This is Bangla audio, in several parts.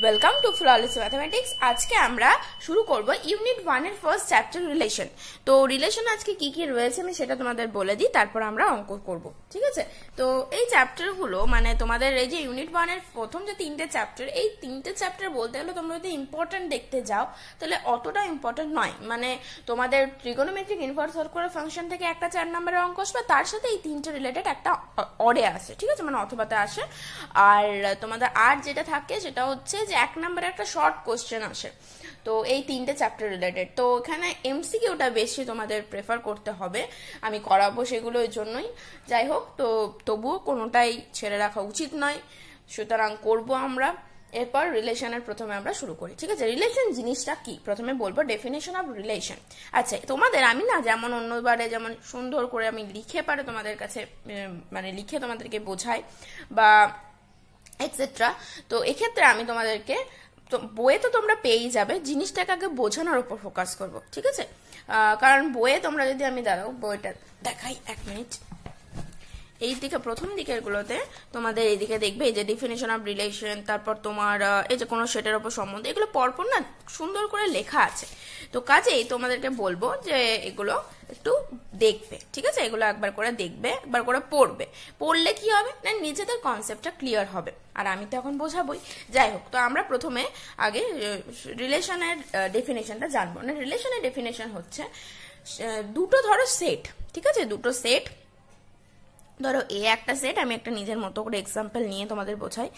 ওয়েলকাম টু ফ্ললেস ম্যাথামেটিক্স আজকে আমরা শুরু করব ইউনিট ওয়ানের ফার্স্ট চ্যাপ্টার রিলেশন তো রিলেশন আজকে কি কি রয়েছে আমি সেটা তোমাদের বলে দিই তারপর আমরা অঙ্ক করব ঠিক আছে তো এই চ্যাপ্টারগুলো মানে তোমাদের এই যে ইউনিট ওয়ানের প্রথম যে তিনটে চ্যাপ্টার এই তিনটে চ্যাপ্টার বলতে গেলে তোমরা যদি ইম্পর্টেন্ট দেখতে যাও তাহলে অতটা ইম্পর্টেন্ট নয় মানে তোমাদের ট্রিগোনোমেট্রিক ইনভার্স সার্কুলার ফাংশন থেকে একটা চার নম্বরের অঙ্ক আসবে তার সাথে এই তিনটে রিলেটেড একটা অডে আসে ঠিক আছে মানে অথবাতে আসে আর তোমাদের আর যেটা থাকে সেটা হচ্ছে পেজ এক নম্বরে একটা শর্ট কোশ্চেন আসে তো এই তিনটে চ্যাপ্টার রিলেটেড তো এখানে এমসিকিউটা বেশি তোমাদের প্রেফার করতে হবে আমি করাবো সেগুলোর জন্যই যাই হোক তো তবুও কোনোটাই ছেড়ে রাখা উচিত নয় সুতরাং করব আমরা এরপর রিলেশনের প্রথমে আমরা শুরু করি ঠিক আছে রিলেশন জিনিসটা কি প্রথমে বলবো ডেফিনেশন অফ রিলেশন আচ্ছা তোমাদের আমি না যেমন অন্যবারে যেমন সুন্দর করে আমি লিখে পারে তোমাদের কাছে মানে লিখে তোমাদেরকে বোঝাই বা এটসেট্রা তো এক্ষেত্রে আমি তোমাদেরকে তো বইয়ে তো তোমরা পেয়েই যাবে জিনিসটাকে আগে বোঝানোর উপর ফোকাস করবো ঠিক আছে কারণ বইয়ে তোমরা যদি আমি দাঁড়াও বইটা দেখাই এক মিনিট এই দিকে প্রথম দিকেরগুলোতে তোমাদের এইদিকে দেখবে এই যে ডিফিনেশন অফ রিলেশন তারপর তোমার এই যে কোনো সেটের ওপর সম্বন্ধে এগুলো পরপর না সুন্দর করে লেখা আছে তো কাজেই তোমাদেরকে বলবো যে এগুলো একটু দেখবে ঠিক আছে এগুলো একবার করে দেখবে একবার করে পড়বে পড়লে কি হবে না নিজেদের কনসেপ্টটা ক্লিয়ার হবে আর আমি তো এখন বোঝাবই যাই হোক তো আমরা প্রথমে আগে রিলেশনের ডেফিনেশনটা জানবো না রিলেশনের ডেফিনেশন হচ্ছে দুটো ধরো সেট ঠিক আছে দুটো সেট ধরো এ একটা সেট আমি একটা নিজের মতো করে এক্সাম্পল নিয়ে তোমাদের বোঝাই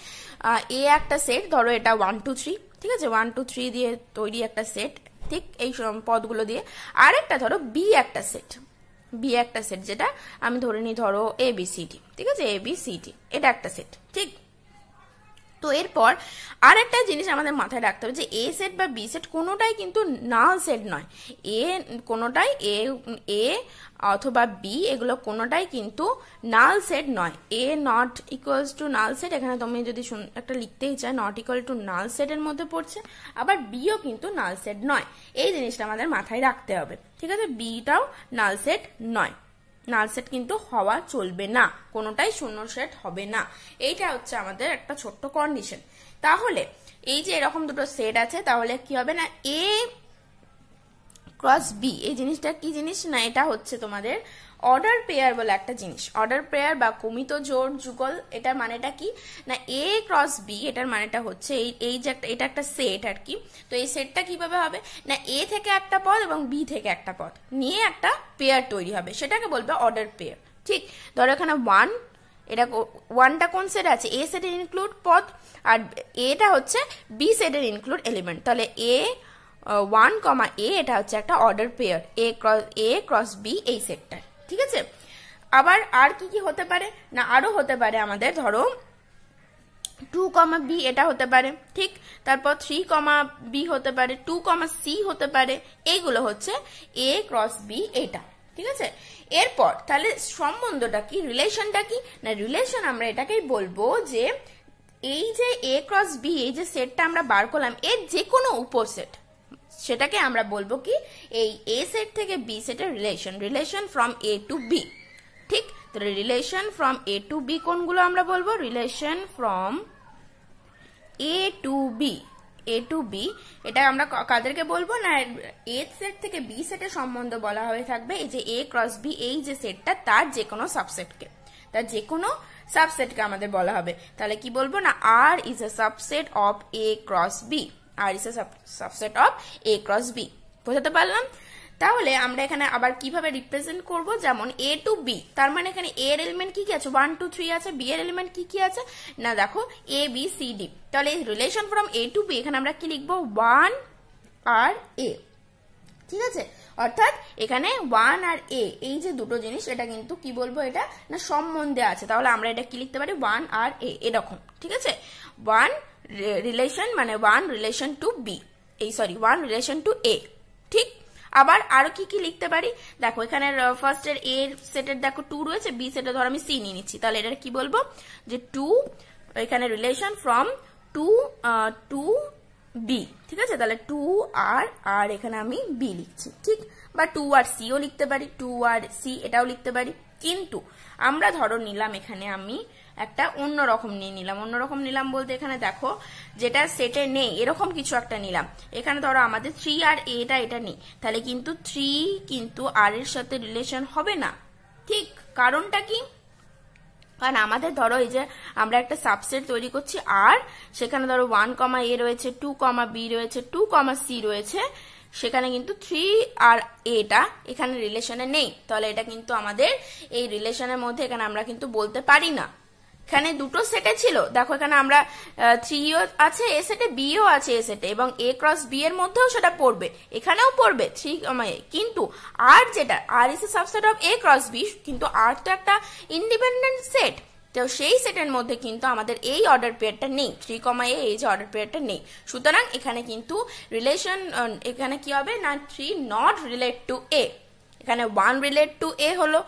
এ একটা সেট ধরো এটা ওয়ান টু থ্রি ঠিক আছে ওয়ান টু থ্রি দিয়ে তৈরি একটা সেট ঠিক এই পদগুলো দিয়ে আরেকটা ধরো বি একটা সেট বি একটা সেট যেটা আমি ধরে নিই ধরো এ বি সি ডি ঠিক আছে এ বি সি ডি এটা একটা সেট ঠিক তো এরপর আর একটা জিনিস আমাদের মাথায় রাখতে হবে যে এ সেট বা বি সেট কোনোটাই কিন্তু নাল সেট নয় এ কোনোটাই এ এ অথবা বি এগুলো কোনোটাই কিন্তু নাল সেট নয় A not equals to null set এখানে তুমি যদি একটা লিখতেই চাই নট ইকুয়াল টু নাল সেটের মধ্যে পড়ছে আবার বিও কিন্তু নাল সেট নয় এই জিনিসটা আমাদের মাথায় রাখতে হবে ঠিক আছে বিটাও নাল সেট নয় নাল সেট কিন্তু হওয়া চলবে না কোনোটাই শূন্য সেট হবে না এইটা হচ্ছে আমাদের একটা ছোট্ট কন্ডিশন তাহলে এই যে এরকম দুটো সেট আছে তাহলে কি হবে না এ ক্রস বি এই জিনিসটা কি জিনিস না এটা হচ্ছে তোমাদের অর্ডার পেয়ার বলে একটা জিনিস অর্ডার পেয়ার বা কমিত জোর যুগল এটার মানেটা কি না এ ক্রস বি এটার মানেটা হচ্ছে এই এই যে একটা এটা একটা সেট আর কি তো এই সেটটা কিভাবে হবে না এ থেকে একটা পদ এবং বি থেকে একটা পদ নিয়ে একটা পেয়ার তৈরি হবে সেটাকে বলবে অর্ডার পেয়ার ঠিক ধরো এখানে ওয়ান এটা ওয়ানটা কোন সেট আছে এ সেটের ইনক্লুড পদ আর এটা হচ্ছে বি সেটের ইনক্লুড এলিমেন্ট তাহলে এ ওয়ান কমা এ এটা হচ্ছে একটা order pair A cross A cross B এই সেটটা ঠিক আছে আবার আর কি কি হতে পারে না আরো হতে পারে আমাদের ধরো টু কমা বি এটা হতে পারে ঠিক তারপর থ্রি কমা বি হতে পারে টু কমা সি হতে পারে এইগুলো হচ্ছে এ ক্রস বি এটা ঠিক আছে এরপর তাহলে সম্বন্ধটা কি রিলেশনটা কি না রিলেশন আমরা এটাকেই বলবো যে এই যে এ ক্রস বি এই যে সেটটা আমরা বার করলাম এর যে কোনো উপসেট সেটাকে আমরা বলবো কি এই এ সেট থেকে বি সেটের relation relation from A to B ঠিক তাহলে relation from A to B কোনগুলো আমরা বলবো relation from A to B A to B এটা আমরা কাদেরকে বলবো না এ সেট থেকে বি সেটের সম্বন্ধ বলা হয়ে থাকবে এই যে এ ক্রস বি এই যে সেটটা তার যে কোনো সাবসেটকে তার যে কোনো সাবসেটকে আমাদের বলা হবে তাহলে কি বলবো না R is a subset of A cross B R is a subset of A cross B বোঝাতে পারলাম তাহলে আমরা এখানে আবার কিভাবে রিপ্রেজেন্ট করব যেমন এ টু বি তার মানে এখানে এ এর এলিমেন্ট কি কি আছে ওয়ান টু থ্রি আছে বি এর এলিমেন্ট কি কি আছে না দেখো এ বি সি ডি তাহলে relation from A to B এখানে আমরা কি লিখব ওয়ান আর এ ঠিক আছে অর্থাৎ এখানে ওয়ান আর এ এই যে দুটো জিনিস এটা কিন্তু কি বলবো এটা না সম্বন্ধে আছে তাহলে আমরা এটা কি লিখতে পারি ওয়ান আর এ এরকম ঠিক আছে ওয়ান রিলেশন মানে ওয়ান রিলেশন টু বি এই sorry one relation to A ঠিক আবার আরো কি কি লিখতে পারি দেখো এখানে ফার্স্ট এর এর সেটের দেখো টু রয়েছে বি সেটে ধরো আমি সি নিয়ে নিচ্ছি তাহলে এটার কি বলবো যে টু এখানে relation from two to B ঠিক আছে তাহলে টু আর আর এখানে আমি বি লিখছি ঠিক বা টু আর সিও লিখতে পারি টু আর সি এটাও লিখতে পারি কিন্তু আমরা ধরো নিলাম এখানে আমি একটা অন্য রকম নিয়ে নিলাম অন্য রকম নিলাম বলতে এখানে দেখো যেটা সেটে নেই এরকম কিছু একটা নিলাম এখানে ধরো আমাদের থ্রি আর এটা এটা নেই তাহলে কিন্তু থ্রি কিন্তু আর এর সাথে রিলেশন হবে না ঠিক কারণটা কি কারণ আমাদের ধরো এই যে আমরা একটা সাবসেট তৈরি করছি আর সেখানে ধরো ওয়ান কমা এ রয়েছে টু কমা বি রয়েছে টু কমা সি রয়েছে সেখানে কিন্তু থ্রি আর এটা এখানে রিলেশনে নেই তাহলে এটা কিন্তু আমাদের এই রিলেশনের মধ্যে এখানে আমরা কিন্তু বলতে পারি না এখানে দুটো সেটে ছিল দেখো এখানে আমরা থ্রি ইও আছে এ সেটে বি ও আছে এ সেটে এবং এ ক্রস বি এর মধ্যেও সেটা পড়বে এখানেও পড়বে থ্রি কিন্তু আর যেটা R is a subset of A cross B কিন্তু আর তো একটা ইন্ডিপেন্ডেন্ট সেট তো সেই সেটের মধ্যে কিন্তু আমাদের এই অর্ডার পেয়ারটা নেই থ্রি কমা এ এই যে অর্ডার পেয়ারটা নেই সুতরাং এখানে কিন্তু রিলেশন এখানে কি হবে না three not relate to A এখানে ওয়ান রিলেট টু এ হলো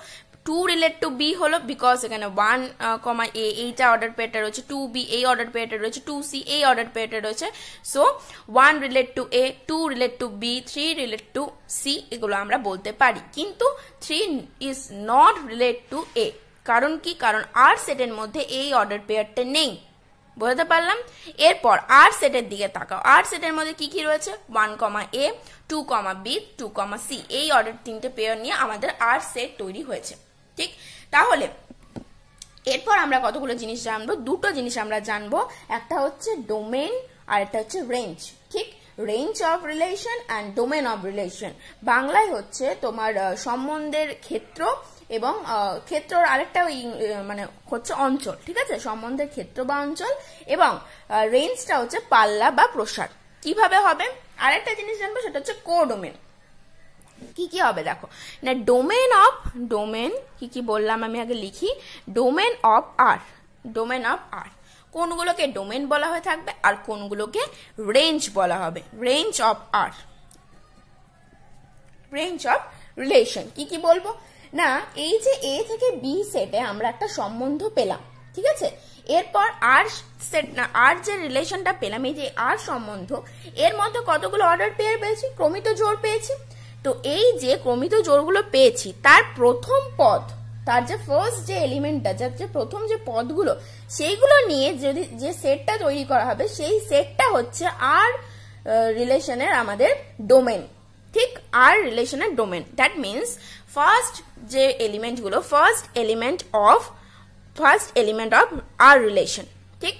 টু রিলেট টু বি হলো বিকজ এখানে ওয়ান কমা এ এইটা অর্ডার পেয়েটা রয়েছে টু বি এই অর্ডার পেয়েটা রয়েছে টু সি এই অর্ডার পেয়েটা রয়েছে so one relate to A two relate to B three relate to C এগুলো আমরা বলতে পারি কিন্তু three is not relate to A কারণ কি কারণ আর সেটের মধ্যে এই অর্ডার পেয়ারটা নেই বোঝাতে পারলাম এরপর আর সেটের দিকে তাকাও আর সেটের মধ্যে কি কি রয়েছে one comma A two comma B two comma C এই অর্ডার তিনটে পেয়ার নিয়ে আমাদের আর সেট তৈরি হয়েছে ঠিক তাহলে এরপর আমরা কতগুলো জিনিস জানবো দুটো জিনিস আমরা জানবো একটা হচ্ছে ডোমেন আর একটা হচ্ছে রেঞ্জ ঠিক range of relation and domain of relation বাংলায় হচ্ছে তোমার সম্বন্ধের ক্ষেত্র এবং ক্ষেত্রর আরেকটা ওই মানে হচ্ছে অঞ্চল ঠিক আছে সম্বন্ধের ক্ষেত্র বা অঞ্চল এবং রেঞ্জটা হচ্ছে পাল্লা বা প্রসার কিভাবে হবে আরেকটা জিনিস জানবো সেটা হচ্ছে কোডোমেন কি কি হবে দেখো না ডোমেন অফ ডোমেন কি কি বললাম আমি আগে লিখি domain of R domain of R কোনগুলোকে ডোমেন বলা হয়ে থাকবে আর কোনগুলোকে রেঞ্জ বলা হবে range of R range of relation কি কি বলবো না এই যে এ থেকে বি সেটে আমরা একটা সম্বন্ধ পেলাম ঠিক আছে এরপর আর সেট না আর যে রিলেশনটা পেলাম এই যে আর সম্বন্ধ এর মধ্যে কতগুলো অর্ডার পেয়ার পেয়েছি ক্রমিত জোর পেয়েছি তো এই যে ক্রমিত জোড়গুলো পেয়েছি তার প্রথম পদ তার যে ফার্স্ট যে এলিমেন্টটা যার যে প্রথম যে পদগুলো সেইগুলো নিয়ে যদি যে সেটটা তৈরি করা হবে সেই সেটটা হচ্ছে আর রিলেশনের আমাদের ডোমেন ঠিক আর রিলেশনের ডোমেন দ্যাট মিন্স ফার্স্ট যে এলিমেন্টগুলো first element of first element of R relation ঠিক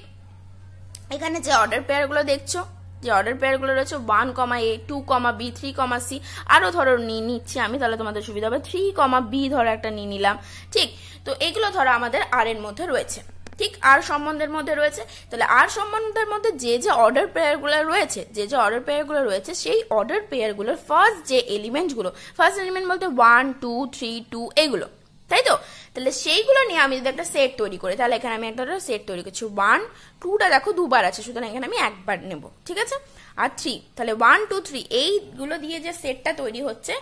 এখানে যে অর্ডার পেয়ারগুলো দেখছো যে অর্ডার পেয়ারগুলো রয়েছে one comma A two comma B three comma C আরও ধরো নিয়ে নিচ্ছি আমি তাহলে তোমাদের সুবিধা হবে থ্রি কমা বি ধরো একটা নিয়ে নিলাম ঠিক তো এগুলো ধরো আমাদের আর এর মধ্যে রয়েছে ঠিক আর সম্বন্ধের মধ্যে রয়েছে তাহলে আর সম্বন্ধের মধ্যে যে যে অর্ডার পেয়ারগুলো রয়েছে যে যে অর্ডার পেয়ারগুলো রয়েছে সেই অর্ডার পেয়ারগুলোর ফার্স্ট যে এলিমেন্টগুলো ফার্স্ট এলিমেন্ট বলতে ওয়ান টু থ্রি টু এগুলো তাই তো তাহলে সেইগুলো নিয়ে আমি যদি একটা সেট তৈরি করি তাহলে এখানে আমি একটা সেট তৈরি করছি ওয়ান টুটা দেখো দুবার আছে সুতরাং এখানে আমি একবার নেব ঠিক আছে আর থ্রি তাহলে ওয়ান টু থ্রি এইগুলো দিয়ে যে সেটটা তৈরি হচ্ছে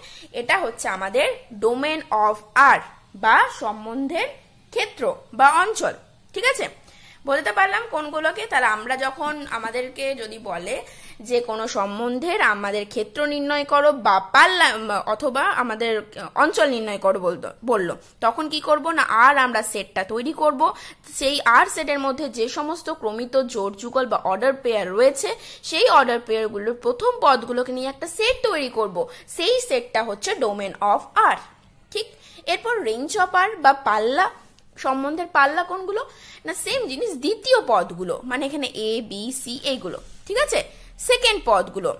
এটা হচ্ছে আমাদের ডোমেন অফ আর বা সম্বন্ধের ক্ষেত্র বা অঞ্চল ঠিক আছে বলতে পারলাম কোনগুলোকে তাহলে আমরা যখন আমাদেরকে যদি বলে যে কোনো সম্বন্ধের আমাদের ক্ষেত্র নির্ণয় করো বা পাল্লা অথবা আমাদের অঞ্চল নির্ণয় করো বলতো বলল তখন কি করব না আর আমরা সেটটা তৈরি করব সেই আর সেটের মধ্যে যে সমস্ত ক্রমিত জোর যুগল বা অর্ডার পেয়ার রয়েছে সেই অর্ডার পেয়ারগুলোর প্রথম পদগুলোকে নিয়ে একটা সেট তৈরি করব সেই সেটটা হচ্ছে ডোমেন অফ আর ঠিক এরপর রেঞ্জ অফ আর বা পাল্লা সম্বন্ধের পাল্লা কোনগুলো না সেম জিনিস দ্বিতীয় পদগুলো মানে এখানে এ বি সি এইগুলো ঠিক আছে সেকেন্ড পদগুলো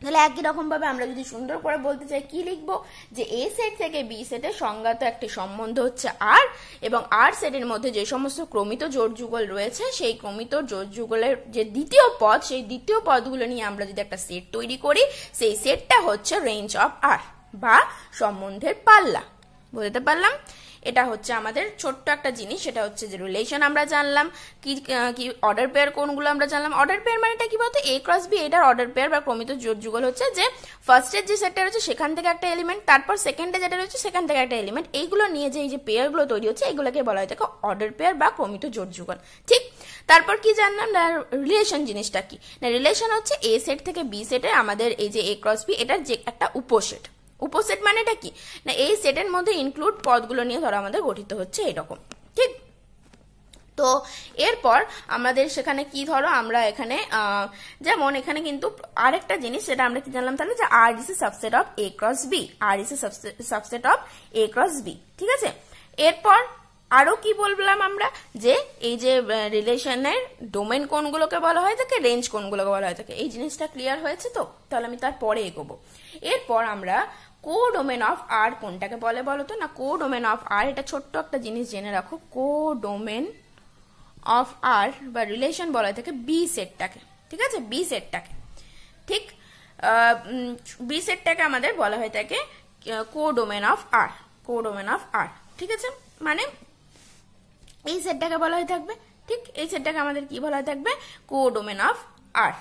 তাহলে একই রকমভাবে আমরা যদি সুন্দর করে বলতে চাই কি লিখবো যে এ সেট থেকে বি সেটের সংজ্ঞাত একটি সম্বন্ধ হচ্ছে আর এবং আর সেটের মধ্যে যে সমস্ত ক্রমিত জোর যুগল রয়েছে সেই ক্রমিত জোর যুগলের যে দ্বিতীয় পদ সেই দ্বিতীয় পদগুলো নিয়ে আমরা যদি একটা সেট তৈরি করি সেই সেটটা হচ্ছে রেঞ্জ অফ আর বা সম্বন্ধের পাল্লা বুঝতে পারলাম এটা হচ্ছে আমাদের ছোট্ট একটা জিনিস সেটা হচ্ছে যে রিলেশন আমরা জানলাম কি কি অর্ডার পেয়ার কোনগুলো আমরা জানলাম অর্ডার পেয়ার মানেটা কি বলতো এ ক্রস বি এটার অর্ডার পেয়ার বা ক্রমিত জোট যুগল হচ্ছে যে ফার্স্টের যে সেটটা রয়েছে সেখান থেকে একটা এলিমেন্ট তারপর সেকেন্ডে যেটা রয়েছে সেখান থেকে একটা এলিমেন্ট এইগুলো নিয়ে যে এই যে পেয়ারগুলো তৈরি হচ্ছে এগুলোকে বলা হয় থাকে অর্ডার পেয়ার বা ক্রমিত জোট যুগল ঠিক তারপর কি জানলাম না রিলেশন জিনিসটা কি না রিলেশন হচ্ছে এ সেট থেকে বি সেটে আমাদের এই যে এ ক্রস বি এটার যে একটা উপসেট উপসেট মানেটা কি না এই সেটের মধ্যে ইনক্লুড পদগুলো নিয়ে ধরো আমাদের গঠিত হচ্ছে এরকম ঠিক তো এরপর আমাদের সেখানে কি ধরো আমরা এখানে যেমন এখানে কিন্তু আরেকটা জিনিস সেটা আমরা কি জানলাম তাহলে যে R is a subset of A cross B R is a subset of A cross B ঠিক আছে এরপর আরও কি বললাম আমরা যে এই যে রিলেশনের ডোমেন কোনগুলোকে বলা হয় থাকে রেঞ্জ কোনগুলোকে বলা হয় থাকে এই জিনিসটা ক্লিয়ার হয়েছে তো তাহলে আমি তারপরে এগোবো এরপর আমরা কো ডোমেন অফ আর কোনটাকে বলে বলো তো না কো ডোমেন অফ আর এটা ছোট্ট একটা জিনিস জেনে রাখো কো ডোমেন অফ আর বা রিলেশন বলা থাকে বি সেটটাকে ঠিক আছে বি সেটটাকে ঠিক বি সেটটাকে আমাদের বলা হয়ে থাকে codomain of R codomain of R ঠিক আছে মানে এই সেটটাকে বলা হয়ে থাকবে ঠিক এই সেটটাকে আমাদের কি বলা হয়ে থাকবে কো ডোমেন অফ আর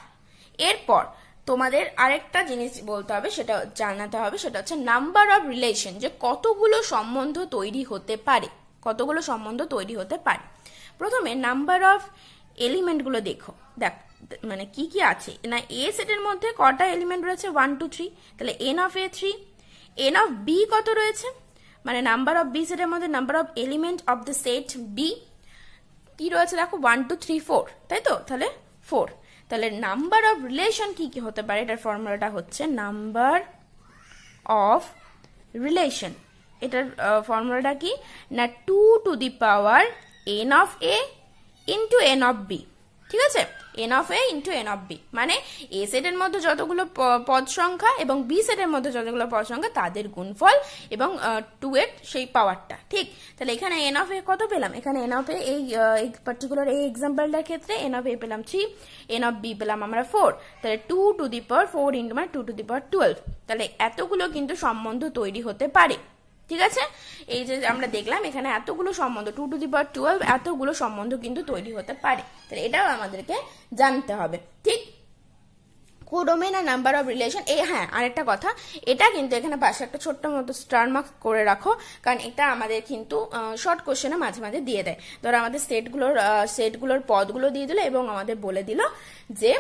এরপর তোমাদের আরেকটা জিনিস বলতে হবে সেটা জানাতে হবে সেটা হচ্ছে নাম্বার অফ রিলেশন যে কতগুলো সম্বন্ধ তৈরি হতে পারে কতগুলো সম্বন্ধ তৈরি হতে পারে প্রথমে নাম্বার অফ এলিমেন্টগুলো দেখো দেখ মানে কি কি আছে না এ সেটের মধ্যে কটা এলিমেন্ট রয়েছে ওয়ান টু থ্রি তাহলে n of A three n of B কত রয়েছে মানে নাম্বার অফ বি সেটের মধ্যে number of element of the set B কি রয়েছে দেখো ওয়ান টু থ্রি ফোর তাই তো তাহলে ফোর তাহলে নাম্বার অফ রিলেশন কি কি হতে পারে এটার ফর্মুলাটা হচ্ছে নাম্বার অফ রিলেশন এটার ফর্মুলাটা কি না two to the power n of A into n of B ঠিক আছে n of A into n of B মানে এ সেটের মধ্যে যতগুলো পদ সংখ্যা এবং বি সেটের মধ্যে যতগুলো পদ সংখ্যা তাদের গুণফল এবং টু এর সেই পাওয়ারটা ঠিক তাহলে এখানে এন অফ এ কত পেলাম এখানে এন অফ এ এই পার্টিকুলার এই এক্সাম্পলটার ক্ষেত্রে এন অফ এ পেলাম থ্রি এন অফ বি পেলাম আমরা ফোর তাহলে two to the power four into মানে two to the power twelve তাহলে এতগুলো কিন্তু সম্বন্ধ তৈরি হতে পারে ঠিক আছে এই যে আমরা দেখলাম এখানে এতগুলো সম্বন্ধ two to the power twelve এতগুলো সম্বন্ধ কিন্তু তৈরি হতে পারে তাহলে এটাও আমাদেরকে জানতে হবে ঠিক কোডোমেন আর নাম্বার অফ রিলেশন এই হ্যাঁ আরেকটা কথা এটা কিন্তু এখানে পাশে একটা ছোট্ট মতো স্টারমার্ক করে রাখো কারণ এটা আমাদের কিন্তু শর্ট কোশ্চেনে মাঝে মাঝে দিয়ে দেয় ধরো আমাদের সেটগুলোর সেটগুলোর পদগুলো দিয়ে দিল এবং আমাদের বলে দিল যে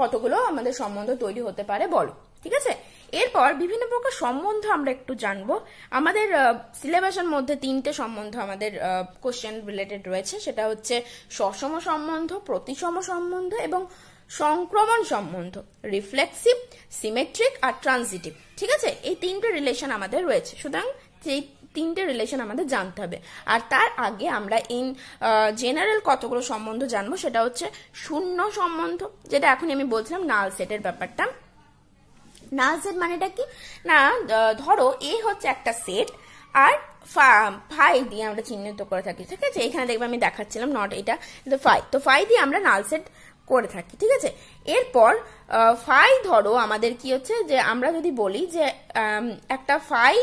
কতগুলো আমাদের সম্বন্ধ তৈরি হতে পারে বলো ঠিক আছে এরপর বিভিন্ন প্রকার সম্বন্ধ আমরা একটু জানবো আমাদের সিলেবাসের মধ্যে তিনটে সম্বন্ধ আমাদের কোশ্চেন রিলেটেড রয়েছে সেটা হচ্ছে সসম সম্বন্ধ প্রতিসম সম্বন্ধ এবং সংক্রমণ সম্বন্ধ রিফ্লেক্সিভ সিমেট্রিক আর ট্রানজিটিভ ঠিক আছে এই তিনটে রিলেশন আমাদের রয়েছে সুতরাং সেই তিনটে রিলেশন আমাদের জানতে হবে আর তার আগে আমরা ইন জেনারেল কতগুলো সম্বন্ধ জানবো সেটা হচ্ছে শূন্য সম্বন্ধ যেটা এখন আমি বলছিলাম নাল সেটের ব্যাপারটা সেট মানেটা কি না ধরো এ হচ্ছে একটা সেট আর ফাই দিয়ে আমরা চিহ্নিত করে থাকি ঠিক আছে এখানে দেখবে আমি দেখাচ্ছিলাম নট এটা কিন্তু ফাই তো ফাই দিয়ে আমরা নাল সেট করে থাকি ঠিক আছে এরপর ফাই ধরো আমাদের কি হচ্ছে যে আমরা যদি বলি যে একটা phi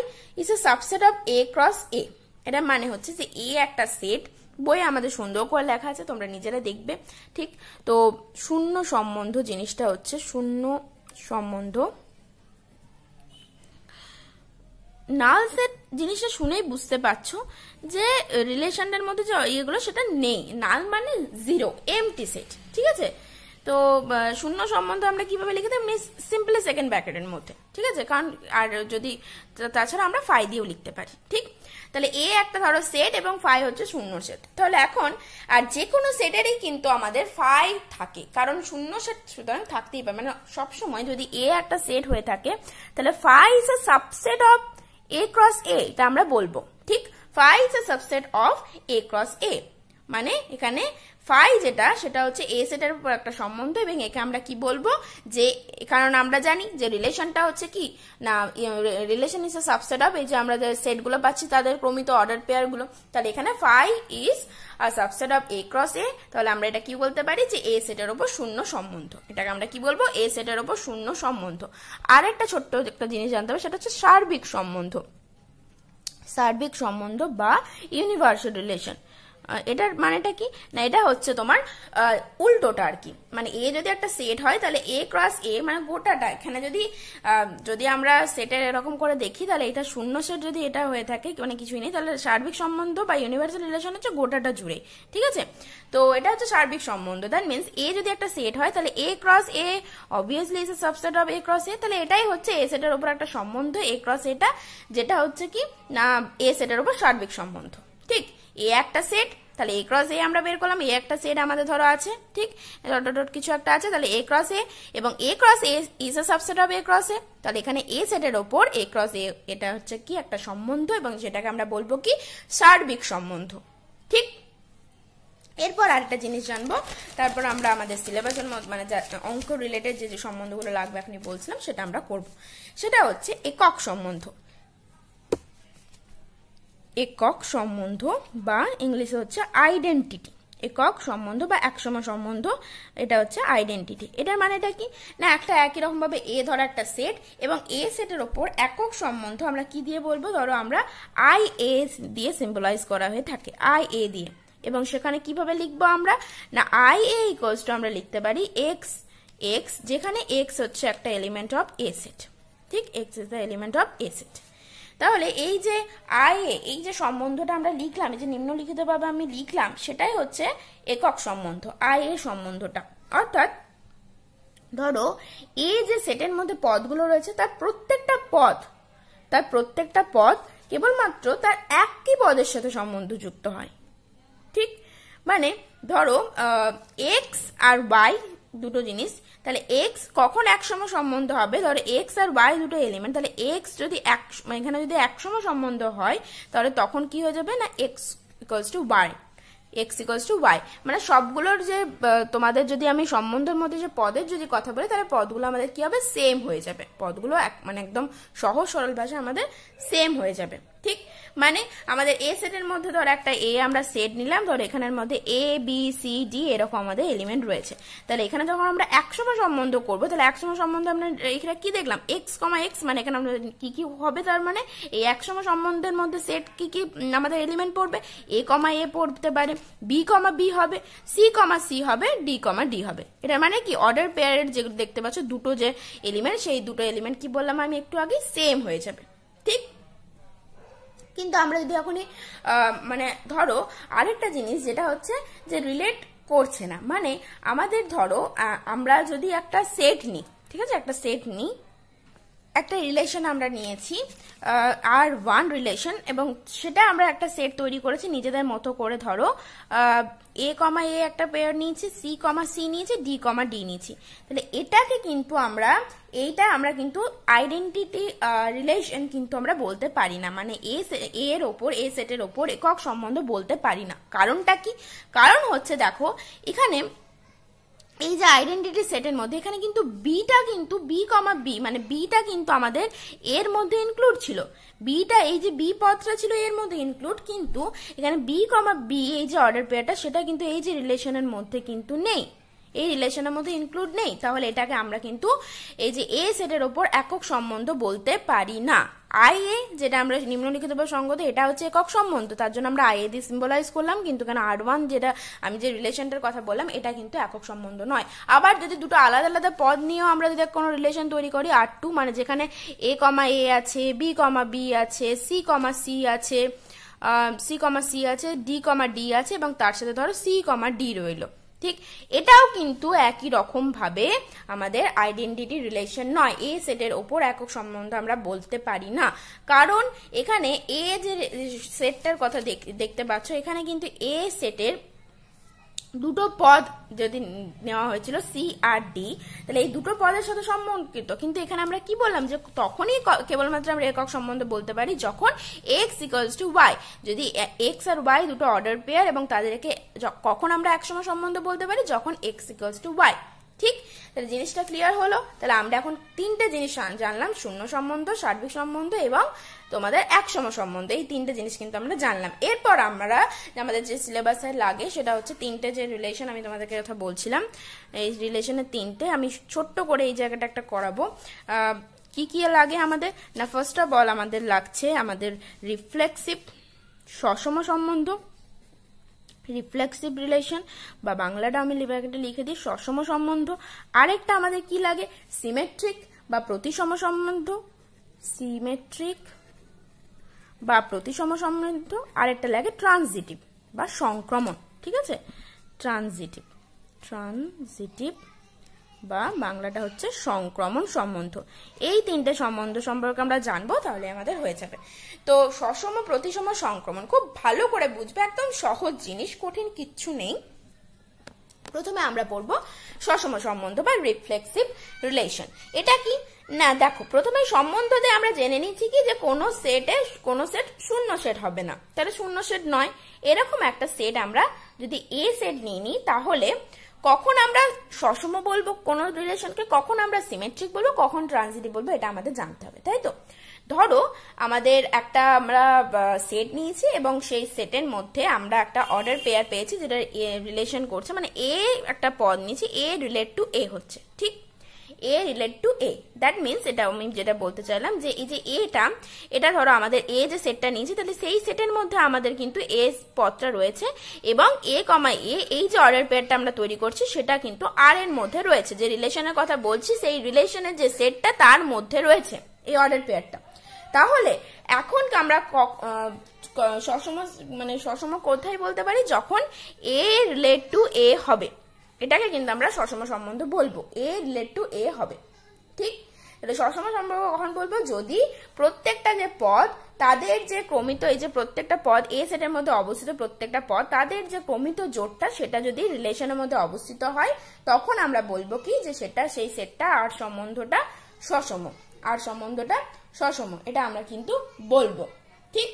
is a subset of A cross A এটা মানে হচ্ছে যে এ একটা সেট বই আমাদের সুন্দর করে লেখা আছে তোমরা নিজেরা দেখবে ঠিক তো শূন্য সম্বন্ধ জিনিসটা হচ্ছে শূন্য সম্বন্ধ নালসের জিনিসটা শুনেই বুঝতে পারছো যে রিলেশনটার মধ্যে যে ইয়েগুলো সেটা নেই নাল মানে জিরো এমটি সেট ঠিক আছে তো শূন্য সম্বন্ধে আমরা কিভাবে লিখে দেব মিস সিম্পলি সেকেন্ড ব্র্যাকেটের মধ্যে ঠিক আছে কারণ আর যদি তাছাড়া আমরা ফাই দিয়েও লিখতে পারি ঠিক তাহলে এ একটা ধরো সেট এবং ফাই হচ্ছে শূন্য সেট তাহলে এখন আর যে কোনো সেটেরই কিন্তু আমাদের ফাই থাকে কারণ শূন্য সেট সুতরাং থাকতেই পারে মানে সবসময় যদি এ একটা সেট হয়ে থাকে তাহলে phi is a subset of A cross A এটা আমরা বলবো ঠিক phi is a subset of A cross A মানে এখানে ফাই যেটা সেটা হচ্ছে এ সেটের উপর একটা সম্বন্ধ এবং একে আমরা কি বলবো যে কারণ আমরা জানি যে রিলেশনটা হচ্ছে কি না relation is a subset of এই যে আমরা যে সেটগুলো পাচ্ছি তাদের ক্রমিত অর্ডার পেয়ারগুলো তাহলে এখানে phi is a subset of A cross A তাহলে আমরা এটা কি বলতে পারি যে এ সেটের ওপর শূন্য সম্বন্ধ এটাকে আমরা কি বলবো এ সেটের ওপর শূন্য সম্বন্ধ আর একটা ছোট্ট একটা জিনিস জানতে হবে সেটা হচ্ছে সার্বিক সম্বন্ধ সার্বিক সম্বন্ধ বা ইউনিভার্সাল রিলেশন এটার মানেটা কি না এটা হচ্ছে তোমার উল্টোটা আর কি মানে এ যদি একটা সেট হয় তাহলে এ ক্রস এ মানে গোটাটা এখানে যদি যদি আমরা সেটের এরকম করে দেখি তাহলে এটা শূন্য সেট যদি এটা হয়ে থাকে মানে কিছুই নেই তাহলে সার্বিক সম্বন্ধ বা ইউনিভার্সাল রিলেশন হচ্ছে গোটাটা জুড়ে ঠিক আছে তো এটা হচ্ছে সার্বিক সম্বন্ধ দ্যাট মিনস এ যদি একটা সেট হয় তাহলে A cross A obviously is a subset of A cross A তাহলে এটাই হচ্ছে এ সেটের উপর একটা সম্বন্ধ এ ক্রস এটা যেটা হচ্ছে কি না এ সেটের উপর সার্বিক সম্বন্ধ ঠিক এ একটা সেট তাহলে এ ক্রস এ আমরা বের করলাম এ একটা সেট আমাদের ধরো আছে ঠিক ডট ডট কিছু একটা আছে তাহলে এ ক্রস এ এবং A cross A is a subset of A cross A তাহলে এখানে এ সেটের ওপর এ ক্রস এ এটা হচ্ছে কি একটা সম্বন্ধ এবং যেটাকে আমরা বলবো কি সার্বিক সম্বন্ধ ঠিক এরপর আরেকটা জিনিস জানবো তারপর আমরা আমাদের সিলেবাসের মানে অঙ্ক রিলেটেড যে সম্বন্ধগুলো লাগবে আপনি বলছিলাম সেটা আমরা করব সেটা হচ্ছে একক সম্বন্ধ একক সম্বন্ধ বা ইংলিশে হচ্ছে আইডেন্টিটি একক সম্বন্ধ বা একসময় সম্বন্ধ এটা হচ্ছে আইডেন্টিটি এটার মানেটা কি না একটা একই রকমভাবে এ ধরো একটা সেট এবং এ সেটের ওপর একক সম্বন্ধ আমরা কি দিয়ে বলবো ধরো আমরা আই এ দিয়ে সিম্বলাইজ করা হয়ে থাকে আই এ দিয়ে এবং সেখানে কিভাবে লিখবো আমরা না আই এ ইকোয়ালস টু আমরা লিখতে পারি এক্স এক্স যেখানে এক্স হচ্ছে একটা এলিমেন্ট অফ এ সেট ঠিক x is the element of a set তাহলে এই যে এ এই যে সম্বন্ধটা আমরা লিখলাম এই যে নিম্নলিখিতভাবে আমি লিখলাম সেটাই হচ্ছে একক সম্বন্ধ এ সম্বন্ধটা অর্থাৎ ধরো এই যে সেটের মধ্যে পদগুলো রয়েছে তার প্রত্যেকটা পদ তার প্রত্যেকটা পদ কেবলমাত্র তার একটি পদের সাথে সম্বন্ধ যুক্ত হয় ঠিক মানে ধরো এক্স আর ওয়াই দুটো জিনিস তাহলে এক্স কখন একসময় সম্বন্ধ হবে ধরো এক্স আর ওয়াই দুটো এলিমেন্ট তাহলে এক্স যদি এখানে যদি একসময় সম্বন্ধ হয় তাহলে তখন কি হয়ে যাবে না x equals to y x equals to y মানে সবগুলোর যে তোমাদের যদি আমি সম্বন্ধের মধ্যে যে পদের যদি কথা বলি তাহলে পদগুলো আমাদের কি হবে সেম হয়ে যাবে পদগুলো এক মানে একদম সহজ সরল ভাষায় আমাদের সেম হয়ে যাবে ঠিক মানে আমাদের এ সেটের মধ্যে ধর একটা এ আমরা সেট নিলাম ধর এখানের মধ্যে এ বি সি ডি এরকম আমাদের এলিমেন্ট রয়েছে তাহলে এখানে যখন আমরা একসময় সম্বন্ধ করব তাহলে একসময় সম্বন্ধে আমরা এখানে কি দেখলাম এক্স কমা এক্স মানে এখানে আমরা কি কি হবে তার মানে এই একসময় সম্বন্ধের মধ্যে সেট কি কি আমাদের এলিমেন্ট পড়বে এ কমা এ পড়তে পারে বি কমা বি হবে সি কমা সি হবে ডি কমা ডি হবে এটা মানে কি অর্ডার পেয়ারের যে দেখতে পাচ্ছ দুটো যে এলিমেন্ট সেই দুটো এলিমেন্ট কি বললাম আমি একটু আগে সেম হয়ে যাবে ঠিক কিন্তু আমরা যদি এখনই মানে ধরো আরেকটা জিনিস যেটা হচ্ছে যে রিলেট করছে না মানে আমাদের ধরো আমরা যদি একটা সেট নিই ঠিক আছে একটা সেট নিই একটা রিলেশন আমরা নিয়েছি আর ওয়ান রিলেশন এবং সেটা আমরা একটা সেট তৈরি করেছি নিজেদের মতো করে ধরো এ কমা এ একটা পেয়ার নিয়েছি সি কমা সি নিয়েছি ডি কমা ডি নিয়েছি তাহলে এটাকে কিন্তু আমরা এইটা আমরা কিন্তু আইডেন্টিটি রিলেশন কিন্তু আমরা বলতে পারি না মানে এ এর ওপর এ সেটের ওপর একক সম্বন্ধ বলতে পারি না কারণটা কি কারণ হচ্ছে দেখো এখানে এই যে আইডেন্টিটি সেটের মধ্যে এখানে কিন্তু বিটা কিন্তু বি কমা বি মানে বিটা কিন্তু আমাদের এর মধ্যে ইনক্লুড ছিল বিটা এই যে বি পথটা ছিল এর মধ্যে ইনক্লুড কিন্তু এখানে বি কমা বি এই যে অর্ডার পেয়ারটা সেটা কিন্তু এই যে রিলেশনের মধ্যে কিন্তু নেই এই রিলেশনের মধ্যে ইনক্লুড নেই তাহলে এটাকে আমরা কিন্তু এই যে এ সেটের ওপর একক সম্বন্ধ বলতে পারি না আই এ যেটা আমরা নিম্নলিখিত বা সঙ্গত এটা হচ্ছে একক সম্বন্ধ তার জন্য আমরা আই এ দিয়ে সিম্বলাইজ করলাম কিন্তু কেন আর ওয়ান যেটা আমি যে রিলেশনটার কথা বললাম এটা কিন্তু একক সম্বন্ধ নয় আবার যদি দুটো আলাদা আলাদা পদ নিয়েও আমরা যদি কোনো রিলেশন তৈরি করি আর টু মানে যেখানে এ কমা এ আছে বি কমা বি আছে সি কমা সি আছে সি কমা সি আছে ডি কমা ডি আছে এবং তার সাথে ধরো সি কমা ডি রইলো ঠিক এটাও কিন্তু একই রকমভাবে আমাদের আইডেন্টিটি রিলেশন নয় এ সেটের ওপর একক সম্বন্ধ আমরা বলতে পারি না কারণ এখানে এ যে সেটটার কথা দেখতে পাচ্ছ এখানে কিন্তু এ সেটের দুটো পদ যদি নেওয়া হয়েছিল সি আর ডি তাহলে এই দুটো পদের সাথে সম্পর্কিত কিন্তু এখানে আমরা কি বললাম যে তখনই কেবলমাত্র আমরা একক সম্বন্ধে বলতে পারি যখন এক্স ইকলস টু ওয়াই যদি এক্স আর ওয়াই দুটো অর্ডার পেয়ার এবং তাদেরকে কখন আমরা একসময় সম্বন্ধে বলতে পারি যখন এক্স ইকলস টু ওয়াই ঠিক তাহলে জিনিসটা ক্লিয়ার হলো তাহলে আমরা এখন তিনটে জিনিস জানলাম শূন্য সম্বন্ধ সার্বিক সম্বন্ধ এবং তোমাদের এক সম্বন্ধে এই তিনটে জিনিস কিন্তু আমরা জানলাম এরপর আমরা আমাদের যে সিলেবাসে লাগে সেটা হচ্ছে তিনটে যে রিলেশন আমি তোমাদেরকে কথা বলছিলাম এই রিলেশনের তিনটে আমি ছোট্ট করে এই জায়গাটা একটা করাবো কি কি লাগে আমাদের না ফার্স্ট অফ অল আমাদের লাগছে আমাদের রিফ্লেক্সিভ সসম সম্বন্ধ রিফ্লেক্সিভ রিলেশন বা বাংলাটা আমি লিভারকেটে লিখে দিই সসম সম্বন্ধ আরেকটা আমাদের কি লাগে সিমেট্রিক বা প্রতিসম সম্বন্ধ সিমেট্রিক বা প্রতিসম সমৃদ্ধ আরেকটা লাগে ট্রানজিটিভ বা সংক্রমণ ঠিক আছে ট্রানজিটিভ ট্রানজিটিভ বা বাংলাটা হচ্ছে সংক্রমণ সম্বন্ধ এই তিনটে সম্বন্ধ সম্পর্কে আমরা জানবো তাহলে আমাদের হয়ে যাবে তো সসম প্রতিসম সংক্রমণ খুব ভালো করে বুঝবে একদম সহজ জিনিস কঠিন কিচ্ছু নেই প্রথমে আমরা পড়বো সসম সম্বন্ধ বা রিফ্লেক্সিভ রিলেশন এটা কি না দেখো প্রথমে সম্বন্ধ দিয়ে আমরা জেনে নিচ্ছি কি যে কোনো সেটে কোনো সেট শূন্য সেট হবে না তাহলে শূন্য সেট নয় এরকম একটা সেট আমরা যদি এ সেট নিয়ে নিই তাহলে কখন আমরা সসম বলবো কোন রিলেশনকে কখন আমরা সিমেট্রিক বলবো কখন ট্রানজিটিভ বলবো এটা আমাদের জানতে হবে তাই তো ধরো আমাদের একটা আমরা সেট নিয়েছি এবং সেই সেটের মধ্যে আমরা একটা অর্ডার পেয়ার পেয়েছি যেটা রিলেশন করছে মানে এ একটা পদ নিয়েছি এ রিলেট টু এ হচ্ছে A relate to A that means এটা আমি যেটা বলতে চাইলাম যে এই যে এটা এটা ধরো আমাদের এ যে সেটটা নিয়েছি তাহলে সেই সেটের মধ্যে আমাদের কিন্তু এ পথটা রয়েছে এবং এ কমা এ এই যে অর্ডার পেয়ারটা আমরা তৈরি করছি সেটা কিন্তু আর এর মধ্যে রয়েছে যে রিলেশনের কথা বলছি সেই রিলেশনের যে সেটটা তার মধ্যে রয়েছে এই অর্ডার পেয়ারটা তাহলে এখন আমরা সসম মানে সসম কোথায় বলতে পারি যখন এ রিলেট টু এ হবে এটাকে কিন্তু আমরা সসম সম্বন্ধ বলবো এ রিলেট টু এ হবে ঠিক সসম সম্পর্ক কখন বলবো যদি প্রত্যেকটা যে পদ তাদের যে ক্রমিত এই যে প্রত্যেকটা পদ এ সেটের মধ্যে অবস্থিত প্রত্যেকটা পদ তাদের যে ক্রমিত জোটটা সেটা যদি রিলেশনের মধ্যে অবস্থিত হয় তখন আমরা বলবো কি যে সেটা সেই সেটটা আর সম্বন্ধটা সসম আর সম্বন্ধটা সসম এটা আমরা কিন্তু বলবো ঠিক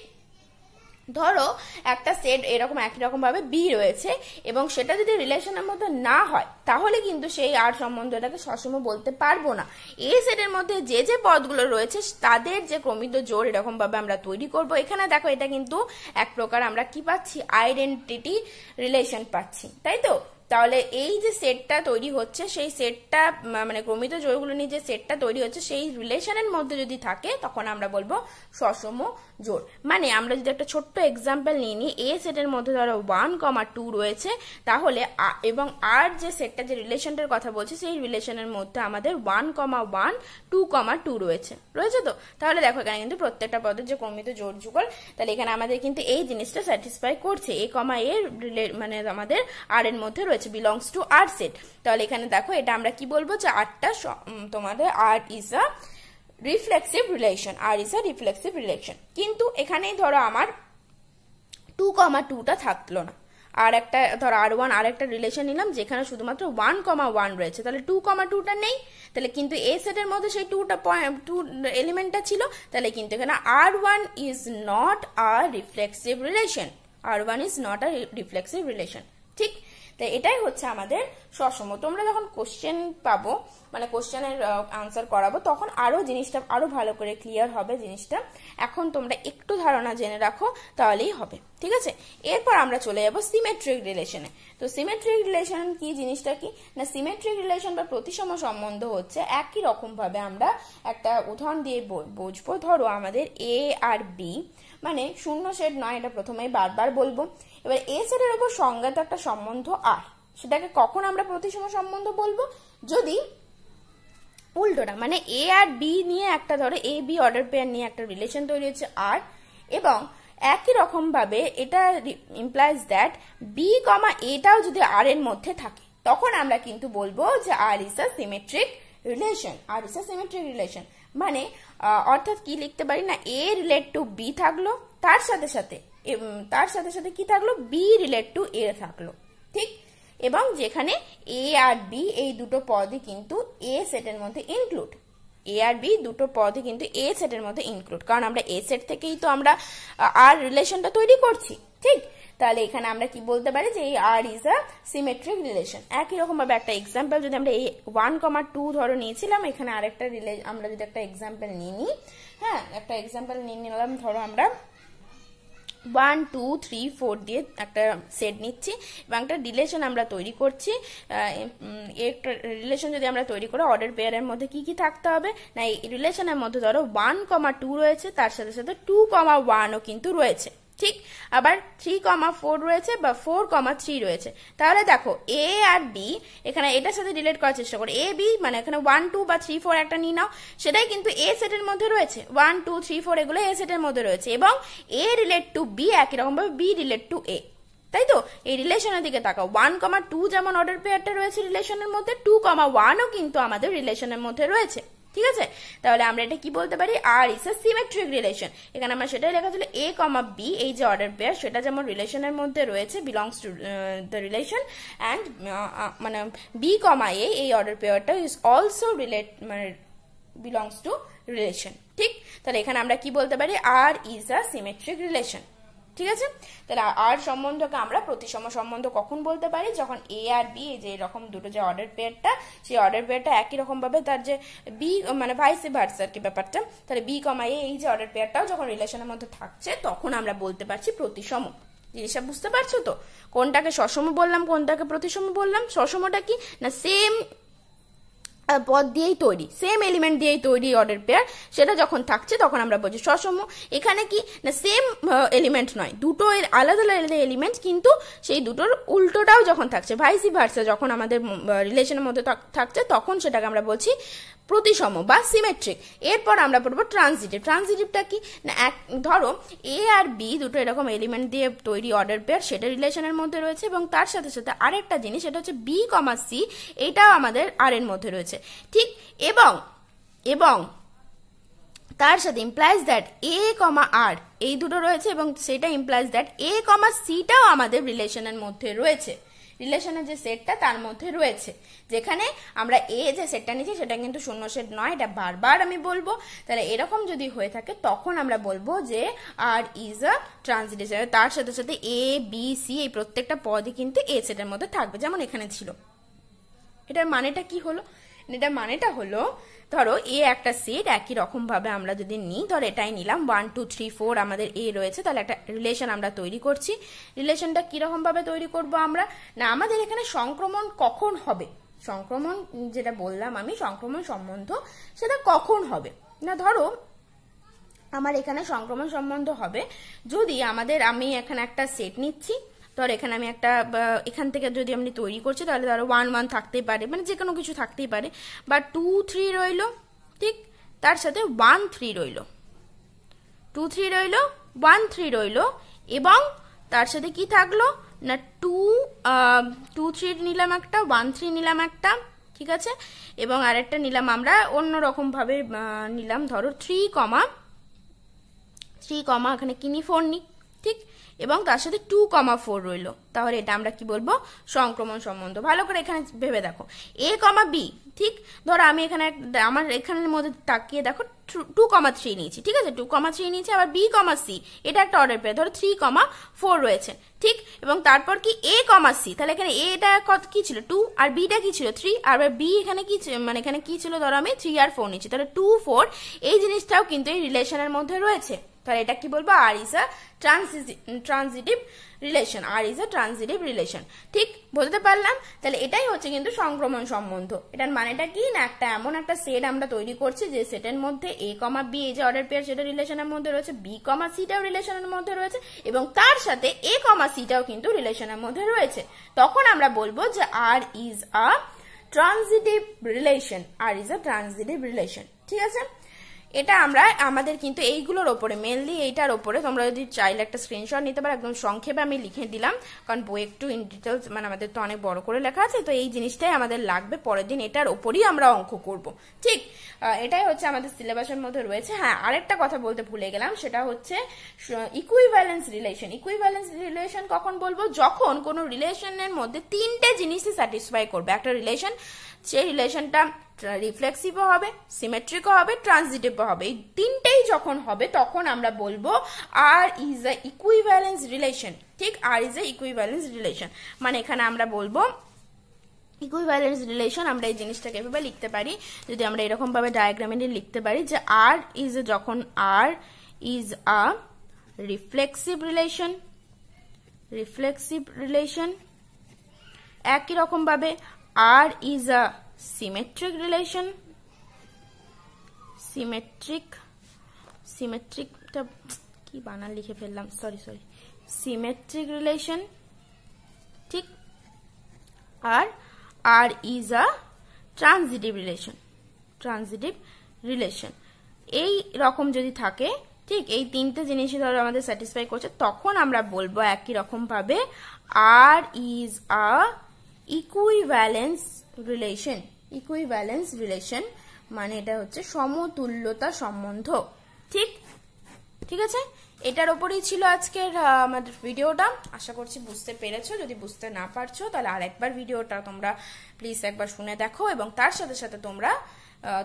ধরো একটা সেট এরকম একই ভাবে বি রয়েছে এবং সেটা যদি রিলেশনের মধ্যে না হয় তাহলে কিন্তু সেই আর সম্বন্ধটাকে সসম বলতে পারবো না এই সেটের মধ্যে যে যে পদগুলো রয়েছে তাদের যে ক্রমিত জোর এরকমভাবে আমরা তৈরি করব এখানে দেখো এটা কিন্তু এক প্রকার আমরা কি পাচ্ছি আইডেন্টিটি রিলেশন পাচ্ছি তাই তো তাহলে এই যে সেটটা তৈরি হচ্ছে সেই সেটটা মানে ক্রমিত জোড়গুলো নিয়ে যে সেটটা তৈরি হচ্ছে সেই রিলেশনের মধ্যে যদি থাকে তখন আমরা বলবো সসম জোড় মানে আমরা যদি একটা ছোট্ট এক্সাম্পল নিয়ে নিই এ সেটের মধ্যে ধরো ওয়ান কমা টু রয়েছে তাহলে এবং আর যে সেটটা যে রিলেশনটার কথা বলছি সেই রিলেশনের মধ্যে আমাদের one comma one two comma two রয়েছে রয়েছে তো তাহলে দেখো এখানে কিন্তু প্রত্যেকটা পদের যে ক্রমিত জোর যুগল তাহলে এখানে আমাদের কিন্তু এই জিনিসটা স্যাটিসফাই করছে এ কমা এ মানে আমাদের আর এর মধ্যে রয়েছে রয়েছে বিলংস টু আর সেট তাহলে এখানে দেখো এটা আমরা কি বলবো যে আর্টটা তোমাদের R is a reflexive relation R is a reflexive relation কিন্তু এখানেই ধরো আমার টু কমা টুটা থাকলো না আর একটা ধরো আর ওয়ান আর একটা রিলেশন নিলাম যেখানে শুধুমাত্র ওয়ান কমা ওয়ান রয়েছে তাহলে টু কমা টুটা নেই তাহলে কিন্তু এ সেটের মধ্যে সেই টুটা পয়েন্ট টু এলিমেন্টটা ছিল তাহলে কিন্তু এখানে R one is not a reflexive relation R one is not a reflexive relation ঠিক তাই এটাই হচ্ছে আমাদের সসম তোমরা যখন কোশ্চেন পাবো মানে কোশ্চেনের আনসার করাবো তখন আরও জিনিসটা আরও ভালো করে ক্লিয়ার হবে জিনিসটা এখন তোমরা একটু ধারণা জেনে রাখো তাহলেই হবে ঠিক আছে এরপর আমরা চলে যাবো সিমেট্রিক রিলেশনে তো সিমেট্রিক রিলেশন কি জিনিসটা কি না সিমেট্রিক রিলেশন বা প্রতিসম সম্বন্ধ হচ্ছে একই রকমভাবে আমরা একটা উদাহরণ দিয়ে বুঝবো ধরো আমাদের এ আর বি মানে শূন্য শেড নয় এটা প্রথমেই বারবার বলবো এবার এ এর ওপর সংজ্ঞাত একটা সম্বন্ধ আর সেটাকে কখন আমরা প্রতিসম সম্বন্ধ বলবো যদি উল্টোটা মানে এ আর বি নিয়ে একটা ধরো এ বি অর্ডার পেয়ার নিয়ে একটা রিলেশন তৈরি হচ্ছে আর এবং একই রকমভাবে এটা ইমপ্লাইজ দ্যাট বি কমা এটাও যদি আর এর মধ্যে থাকে তখন আমরা কিন্তু বলবো যে R is a symmetric relation R is a symmetric relation মানে অর্থাৎ কি লিখতে পারি না এ রিলেট টু বি থাকলো তার সাথে সাথে তার সাথে সাথে কি থাকলো বি রিলেট টু এ থাকলো ঠিক এবং যেখানে এ আর বি এই দুটো পদই কিন্তু এ সেটের মধ্যে ইনক্লুড এ আর বি দুটো পদই কিন্তু এ সেটের মধ্যে ইনক্লুড কারণ আমরা এ সেট থেকেই তো আমরা আর রিলেশনটা তৈরি করছি ঠিক তাহলে এখানে আমরা কি বলতে পারি যে এই R is a symmetric relation একই রকমভাবে একটা এক্সাম্পল যদি আমরা এই ওয়ান কমা টু ধরো নিয়েছিলাম এখানে আরেকটা রিলে আমরা যদি একটা এক্সাম্পল নিয়ে নিই হ্যাঁ একটা এক্সাম্পল নিয়ে নিলাম ধরো আমরা ওয়ান টু থ্রি ফোর দিয়ে একটা সেট নিচ্ছি এবং একটা রিলেশন আমরা তৈরি করছি একটা রিলেশন যদি আমরা তৈরি করি অর্ডার পেয়ারের মধ্যে কি কি থাকতে হবে না এই রিলেশনের মধ্যে ধরো ওয়ান কমা টু রয়েছে তার সাথে সাথে টু কমা ওয়ানও কিন্তু রয়েছে ঠিক আবার থ্রি কমা ফোর রয়েছে বা ফোর কমা থ্রি রয়েছে তাহলে দেখো এ আর বি এখানে এটার সাথে রিলেট করার চেষ্টা করো এ বি মানে এখানে ওয়ান টু বা থ্রি ফোর একটা নিয়ে নাও সেটাই কিন্তু এ সেটের মধ্যে রয়েছে ওয়ান টু থ্রি ফোর এগুলো এ সেটের মধ্যে রয়েছে এবং এ রিলেট টু বি একই রকমভাবে বি রিলেট টু এ তাই তো এই রিলেশনের দিকে তাকাও ওয়ান কমা টু যেমন অর্ডার পেয়ারটা রয়েছে রিলেশনের মধ্যে টু কমা ওয়ানও কিন্তু আমাদের রিলেশনের মধ্যে রয়েছে ঠিক আছে তাহলে আমরা এটা কি বলতে পারি আর ইস এ সিমেট্রিক রিলেশন এখানে আমরা সেটাই লেখা ছিল এ কমা বি এই যে অর্ডার পেয়ার সেটা যেমন রিলেশনের মধ্যে রয়েছে belongs to the relation and মানে বি কমা এ এই অর্ডার পেয়ারটা ইজ অলসো রিলেট মানে বিলংস টু রিলেশন ঠিক তাহলে এখানে আমরা কি বলতে পারি R is a symmetric relation ঠিক আছে তাহলে আর সম্বন্ধকে আমরা প্রতিসম সম্বন্ধ কখন বলতে পারি যখন এ আর বি এই যে এরকম দুটো যে অর্ডার পেয়ারটা সেই অর্ডার পেয়ারটা একই রকমভাবে তার যে বি মানে ভাইস ভার্স আর কি ব্যাপারটা তাহলে বি কমা এ এই যে অর্ডার পেয়ারটাও যখন রিলেশনের মধ্যে থাকছে তখন আমরা বলতে পারছি প্রতিসম জিনিসটা বুঝতে পারছো তো কোনটাকে সসম বললাম কোনটাকে প্রতিসম বললাম সসমটা কি না সেম পদ দিয়েই তৈরি সেম এলিমেন্ট দিয়েই তৈরি অর্ডার পেয়ার সেটা যখন থাকছে তখন আমরা বলছি সসম এখানে কি না সেম এলিমেন্ট নয় দুটো আলাদা আলাদা এলিমেন্ট কিন্তু সেই দুটোর উল্টোটাও যখন থাকছে ভাইসি ভার্সা যখন আমাদের রিলেশনের মধ্যে থাকছে তখন সেটাকে আমরা বলছি প্রতিসম বা সিমেট্রিক এরপর আমরা পড়বো ট্রানজিটিভ ট্রানজিটিভটা কি না এক ধরো এ আর বি দুটো এরকম এলিমেন্ট দিয়ে তৈরি অর্ডার পেয়ার সেটা রিলেশনের মধ্যে রয়েছে এবং তার সাথে সাথে আরেকটা জিনিস সেটা হচ্ছে বি কমা সি এইটাও আমাদের আর এর মধ্যে রয়েছে ঠিক এবং এবং তার সাথে ইমপ্লাইজ দ্যাট এ কমা আর এই দুটো রয়েছে এবং সেটা ইমপ্লাইজ দ্যাট এ কমা সিটাও আমাদের রিলেশনের মধ্যে রয়েছে রিলেশনের যে সেটটা তার মধ্যে রয়েছে যেখানে আমরা এ যে সেটটা নিয়েছি সেটা কিন্তু শূন্য সেট নয় এটা বারবার আমি বলবো তাহলে এরকম যদি হয়ে থাকে তখন আমরা বলবো যে আর ইজ আ ট্রান্সলেটার তার সাথে সাথে এ বি সি এই প্রত্যেকটা পদই কিন্তু এ সেটের মধ্যে থাকবে যেমন এখানে ছিল এটার মানেটা কি হলো এটার মানেটা হলো ধরো এ একটা সেট একই রকমভাবে আমরা যদি নিই ধরো এটাই নিলাম ওয়ান টু থ্রি ফোর আমাদের এ রয়েছে তাহলে একটা রিলেশন আমরা তৈরি করছি রিলেশনটা কীরকমভাবে তৈরি করব আমরা না আমাদের এখানে সংক্রমণ কখন হবে সংক্রমণ যেটা বললাম আমি সংক্রমণ সম্বন্ধ সেটা কখন হবে না ধরো আমার এখানে সংক্রমণ সম্বন্ধ হবে যদি আমাদের আমি এখানে একটা সেট নিচ্ছি ধর এখানে আমি একটা এখান থেকে যদি আপনি তৈরি করছি তাহলে ধরো ওয়ান ওয়ান থাকতেই পারে মানে যে কোনো কিছু থাকতেই পারে বা টু থ্রি রইলো ঠিক তার সাথে ওয়ান থ্রি রইলো টু থ্রি রইলো ওয়ান থ্রি রইলো এবং তার সাথে কি থাকলো না টু টু থ্রি নিলাম একটা ওয়ান থ্রি নিলাম একটা ঠিক আছে এবং আরেকটা নিলাম আমরা অন্য রকমভাবে নিলাম ধরো থ্রি কমা থ্রি কমা এখানে কিনি ফোর নি ঠিক এবং তার সাথে টু কমা ফোর রইল তাহলে এটা আমরা কি বলবো সংক্রমণ সম্বন্ধ ভালো করে এখানে ভেবে দেখো এ কমা বি ঠিক ধরো আমি এখানে আমার এখানের মধ্যে তাকিয়ে দেখো টু কমা থ্রি নিয়েছি ঠিক আছে টু কমা থ্রি নিয়েছি আবার বি কমা সি এটা একটা অর্ডার পেয়ে ধরো থ্রি কমা ফোর রয়েছে ঠিক এবং তারপর কি এ কমা সি তাহলে এখানে এটা কত কি ছিল টু আর বিটা কি ছিল থ্রি আর বি এখানে কি মানে এখানে কি ছিল ধরো আমি থ্রি আর ফোর নিয়েছি তাহলে টু ফোর এই জিনিসটাও কিন্তু এই রিলেশনের মধ্যে রয়েছে তাহলে এটা কি বলবো R is a transitive relation R is a transitive relation ঠিক বলতে পারলাম তাহলে এটাই হচ্ছে কিন্তু সংক্রমণ সম্বন্ধ এটার মানেটা কি না একটা এমন একটা সেট আমরা তৈরি করছি যে সেটের মধ্যে এ কমা বি এই যে অর্ডার পেয়ার সেটা রিলেশনের মধ্যে রয়েছে বি কমা সিটাও রিলেশনের মধ্যে রয়েছে এবং তার সাথে এ কমা সিটাও কিন্তু রিলেশনের মধ্যে রয়েছে তখন আমরা বলবো যে R is a transitive relation R is a transitive relation ঠিক আছে এটা আমরা আমাদের কিন্তু এইগুলোর ওপরে মেনলি এইটার ওপরে তোমরা যদি চাইলে একটা স্ক্রিনশট নিতে পারো একদম সংক্ষেপে আমি লিখে দিলাম কারণ বই একটু ইন ডিটেলস মানে আমাদের তো অনেক বড় করে লেখা আছে তো এই জিনিসটাই আমাদের লাগবে পরের দিন এটার ওপরই আমরা অঙ্ক করব ঠিক এটাই হচ্ছে আমাদের সিলেবাসের মধ্যে রয়েছে হ্যাঁ আরেকটা কথা বলতে ভুলে গেলাম সেটা হচ্ছে ইকুইভ্যালেন্স রিলেশন ইকুইভ্যালেন্স রিলেশন কখন বলবো যখন কোনো রিলেশনের মধ্যে তিনটে জিনিসই স্যাটিসফাই করবে একটা রিলেশন সেই রিলেশনটা রিফ্লেক্সিভও হবে সিমেট্রিকও হবে ট্রানজিটিভও হবে এই তিনটেই যখন হবে তখন আমরা বলবো R is a equivalence relation ঠিক R is a equivalence relation মানে এখানে আমরা বলবো ইকুইভ্যালেন্স রিলেশন আমরা এই জিনিসটাকে এভাবে লিখতে পারি যদি আমরা এরকমভাবে ডায়াগ্রামে লিখতে পারি যে আর ইজ এ যখন R is a reflexive relation reflexive relation একই রকমভাবে R is a symmetric relation. Symmetric, symmetric, কি বানান লিখে ফেললাম সরি সরি সিমেট্রিক রিলেশন ঠিক আর R is a transitive relation transitive relation এই রকম যদি থাকে ঠিক এই তিনটে জিনিসই ধরো আমাদের স্যাটিসফাই করছে তখন আমরা বলবো একই রকম ভাবে R is a equivalence relation equivalence relation মানে এটা হচ্ছে সমতুল্যতা সম্বন্ধ ঠিক ঠিক আছে এটার ওপরই ছিল আজকের আমাদের ভিডিওটা আশা করছি বুঝতে পেরেছো যদি বুঝতে না পারছো তাহলে আর একবার ভিডিওটা তোমরা প্লিজ একবার শুনে দেখো এবং তার সাথে সাথে তোমরা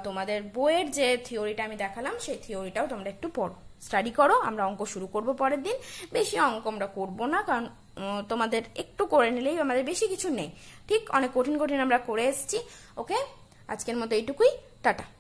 তোমাদের বইয়ের যে থিওরিটা আমি দেখালাম সেই থিওরিটাও তোমরা একটু পড়ো স্টাডি করো আমরা অঙ্ক শুরু করব পরের দিন বেশি অঙ্ক আমরা করবো না কারণ তোমাদের একটু করে নিলেই আমাদের বেশি কিছু নেই ঠিক অনেক কঠিন কঠিন আমরা করে এসেছি ওকে আজকের মতো এইটুকুই টাটা